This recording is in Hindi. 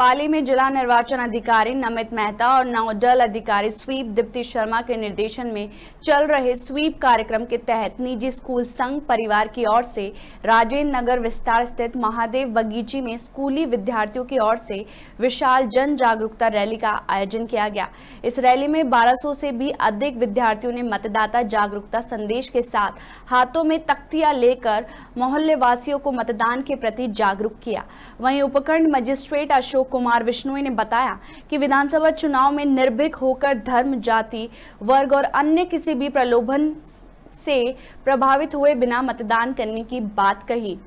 पाली में जिला निर्वाचन अधिकारी नमित मेहता और नोडल अधिकारी स्वीप दीप्ति शर्मा के निर्देशन में चल रहे स्वीप कार्यक्रम के तहत निजी स्कूल संघ परिवार की ओर से राजेंद्र नगर विस्तार स्थित महादेव बगीची में स्कूली विद्यार्थियों की ओर से विशाल जन जागरूकता रैली का आयोजन किया गया इस रैली में बारह से भी अधिक विद्यार्थियों ने मतदाता जागरूकता संदेश के साथ हाथों में तख्तियां लेकर मोहल्ले वासियों को मतदान के प्रति जागरूक किया वहीं उपखंड मजिस्ट्रेट अशोक कुमार विश्नोई ने बताया कि विधानसभा चुनाव में निर्भीक होकर धर्म जाति वर्ग और अन्य किसी भी प्रलोभन से प्रभावित हुए बिना मतदान करने की बात कही